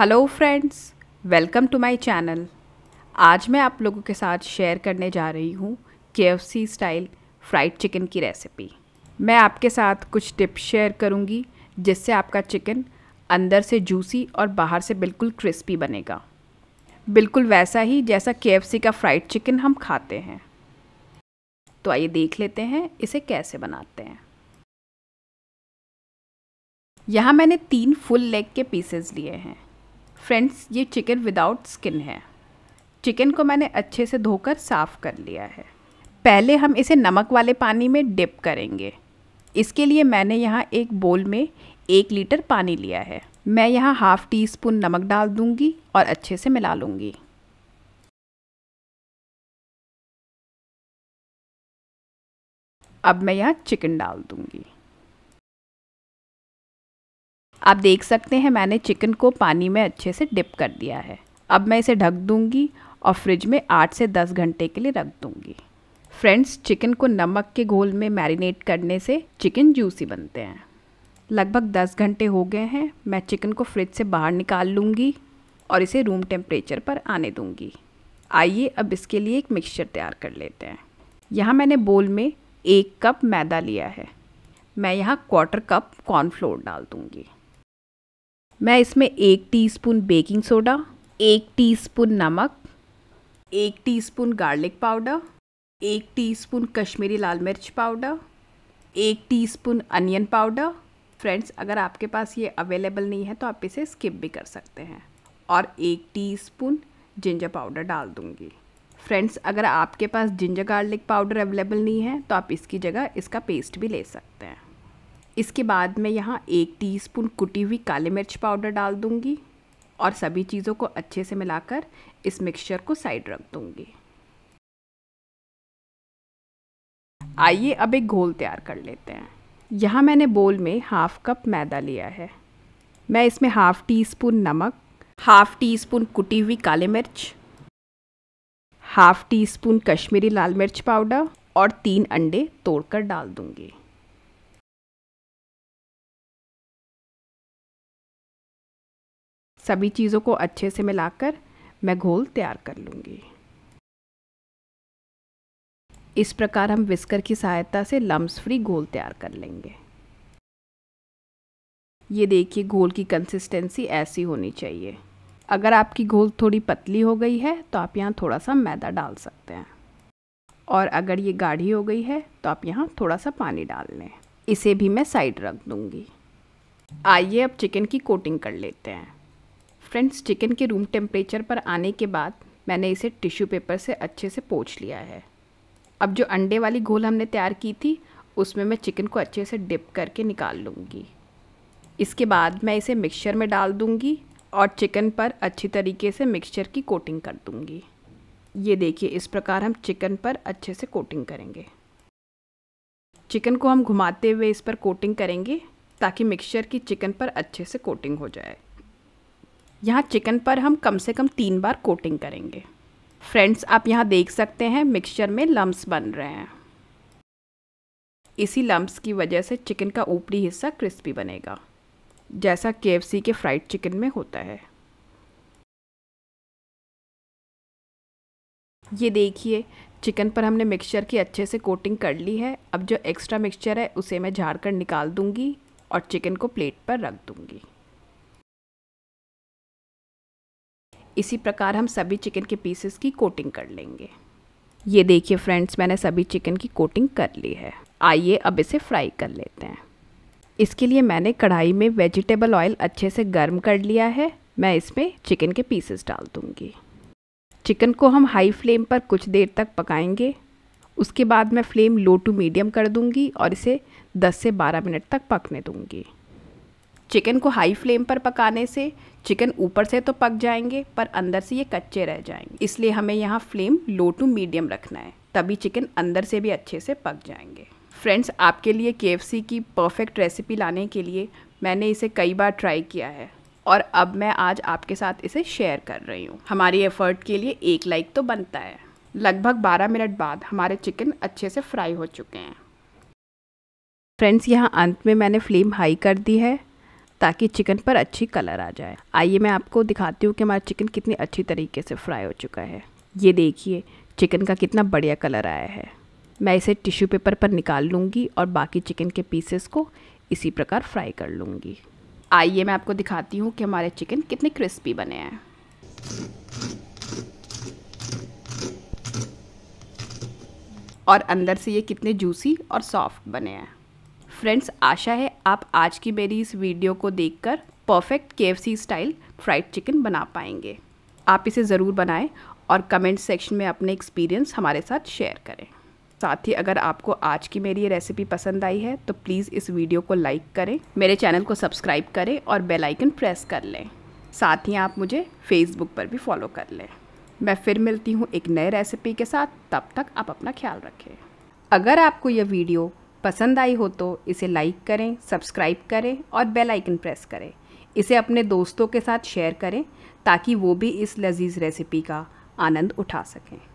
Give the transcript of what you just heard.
hello friends welcome to my channel आज मैं आप लोगों के साथ शेयर करने जा रही हूँ के स्टाइल फ्राइड चिकन की रेसिपी मैं आपके साथ कुछ टिप्स शेयर करूँगी जिससे आपका चिकन अंदर से जूसी और बाहर से बिल्कुल क्रिस्पी बनेगा बिल्कुल वैसा ही जैसा के का फ्राइड चिकन हम खाते हैं तो आइए देख लेते हैं इसे कैसे बनाते हैं यहाँ मैंने तीन फुल लेग के पीसेस लिए हैं फ्रेंड्स ये चिकन विदाउट स्किन है चिकन को मैंने अच्छे से धोकर साफ़ कर लिया है पहले हम इसे नमक वाले पानी में डिप करेंगे इसके लिए मैंने यहाँ एक बोल में एक लीटर पानी लिया है मैं यहाँ हाफ़ टी स्पून नमक डाल दूँगी और अच्छे से मिला लूँगी अब मैं यहाँ चिकन डाल दूँगी आप देख सकते हैं मैंने चिकन को पानी में अच्छे से डिप कर दिया है अब मैं इसे ढक दूंगी और फ्रिज में आठ से दस घंटे के लिए रख दूंगी फ्रेंड्स चिकन को नमक के घोल में मैरिनेट करने से चिकन जूसी बनते हैं लगभग दस घंटे हो गए हैं मैं चिकन को फ्रिज से बाहर निकाल लूँगी और इसे रूम टेम्परेचर पर आने दूँगी आइए अब इसके लिए एक मिक्सचर तैयार कर लेते हैं यहाँ मैंने बोल में एक कप मैदा लिया है मैं यहाँ क्वार्टर कप कॉर्नफ्लोर डाल दूँगी मैं इसमें एक टीस्पून बेकिंग सोडा एक टीस्पून नमक एक टीस्पून गार्लिक पाउडर एक टीस्पून कश्मीरी लाल मिर्च पाउडर एक टीस्पून अनियन पाउडर फ्रेंड्स अगर आपके पास ये अवेलेबल नहीं है तो आप इसे स्किप भी कर सकते हैं और एक टीस्पून जिंजर पाउडर डाल दूँगी फ्रेंड्स अगर आपके पास जिंजर गार्लिक पाउडर अवेलेबल नहीं है तो आप इसकी जगह इसका पेस्ट भी ले सकते हैं इसके बाद मैं यहाँ एक टीस्पून कुटी हुई काली मिर्च पाउडर डाल दूँगी और सभी चीज़ों को अच्छे से मिलाकर इस मिक्सचर को साइड रख दूँगी आइए अब एक घोल तैयार कर लेते हैं यहाँ मैंने बोल में हाफ़ कप मैदा लिया है मैं इसमें हाफ़ टी स्पून नमक हाफ़ टी स्पून कुटी हुई काली मिर्च हाफ़ टी स्पून कश्मीरी लाल मिर्च पाउडर और तीन अंडे तोड़कर डाल दूंगी सभी चीज़ों को अच्छे से मिलाकर मैं घोल तैयार कर लूँगी इस प्रकार हम विस्कर की सहायता से लम्स फ्री घोल तैयार कर लेंगे ये देखिए घोल की कंसिस्टेंसी ऐसी होनी चाहिए अगर आपकी घोल थोड़ी पतली हो गई है तो आप यहाँ थोड़ा सा मैदा डाल सकते हैं और अगर ये गाढ़ी हो गई है तो आप यहाँ थोड़ा सा पानी डाल लें इसे भी मैं साइड रख दूँगी आइए अब चिकन की कोटिंग कर लेते हैं फ्रेंड्स चिकन के रूम टेम्परेचर पर आने के बाद मैंने इसे टिश्यू पेपर से अच्छे से पोछ लिया है अब जो अंडे वाली घोल हमने तैयार की थी उसमें मैं चिकन को अच्छे से डिप करके निकाल लूँगी इसके बाद मैं इसे मिक्सचर में डाल दूँगी और चिकन पर अच्छी तरीके से मिक्सचर की कोटिंग कर दूँगी ये देखिए इस प्रकार हम चिकन पर अच्छे से कोटिंग करेंगे चिकन को हम घुमाते हुए इस पर कोटिंग करेंगे ताकि मिक्सचर की चिकन पर अच्छे से कोटिंग हो जाए यहाँ चिकन पर हम कम से कम तीन बार कोटिंग करेंगे फ्रेंड्स आप यहाँ देख सकते हैं मिक्सचर में लम्ब्स बन रहे हैं इसी लम्ब्स की वजह से चिकन का ऊपरी हिस्सा क्रिस्पी बनेगा जैसा के के फ्राइड चिकन में होता है ये देखिए चिकन पर हमने मिक्सचर की अच्छे से कोटिंग कर ली है अब जो एक्स्ट्रा मिक्सचर है उसे मैं झाड़ कर निकाल दूंगी और चिकन को प्लेट पर रख दूँगी इसी प्रकार हम सभी चिकन के पीसेस की कोटिंग कर लेंगे ये देखिए फ्रेंड्स मैंने सभी चिकन की कोटिंग कर ली है आइए अब इसे फ्राई कर लेते हैं इसके लिए मैंने कढ़ाई में वेजिटेबल ऑयल अच्छे से गर्म कर लिया है मैं इसमें चिकन के पीसेस डाल दूँगी चिकन को हम हाई फ्लेम पर कुछ देर तक पकाएंगे उसके बाद मैं फ्लेम लो टू मीडियम कर दूंगी और इसे 10 से 12 मिनट तक पकने दूंगी चिकन को हाई फ्लेम पर पकाने से चिकन ऊपर से तो पक जाएंगे पर अंदर से ये कच्चे रह जाएंगे इसलिए हमें यहाँ फ्लेम लो टू मीडियम रखना है तभी चिकन अंदर से भी अच्छे से पक जाएंगे फ्रेंड्स आपके लिए के की परफेक्ट रेसिपी लाने के लिए मैंने इसे कई बार ट्राई किया है और अब मैं आज आपके साथ इसे शेयर कर रही हूँ हमारी एफर्ट के लिए एक लाइक तो बनता है लगभग 12 मिनट बाद हमारे चिकन अच्छे से फ्राई हो चुके हैं फ्रेंड्स यहाँ अंत में मैंने फ्लेम हाई कर दी है ताकि चिकन पर अच्छी कलर आ जाए आइए मैं आपको दिखाती हूँ कि हमारा चिकन कितनी अच्छी तरीके से फ्राई हो चुका है ये देखिए चिकन का कितना बढ़िया कलर आया है मैं इसे टिश्यू पेपर पर निकाल लूँगी और बाकी चिकन के पीसेस को इसी प्रकार फ्राई कर लूँगी आइए मैं आपको दिखाती हूँ कि हमारे चिकन कितने क्रिस्पी बने हैं और अंदर से ये कितने जूसी और सॉफ्ट बने हैं फ्रेंड्स आशा है आप आज की मेरी इस वीडियो को देखकर परफेक्ट के स्टाइल फ्राइड चिकन बना पाएंगे आप इसे ज़रूर बनाएं और कमेंट सेक्शन में अपने एक्सपीरियंस हमारे साथ शेयर करें साथ ही अगर आपको आज की मेरी ये रेसिपी पसंद आई है तो प्लीज़ इस वीडियो को लाइक करें मेरे चैनल को सब्सक्राइब करें और बेल आइकन प्रेस कर लें साथ ही आप मुझे फेसबुक पर भी फॉलो कर लें मैं फिर मिलती हूँ एक नए रेसिपी के साथ तब तक आप अपना ख्याल रखें अगर आपको यह वीडियो पसंद आई हो तो इसे लाइक करें सब्सक्राइब करें और बेल आइकन प्रेस करें इसे अपने दोस्तों के साथ शेयर करें ताकि वो भी इस लजीज रेसिपी का आनंद उठा सकें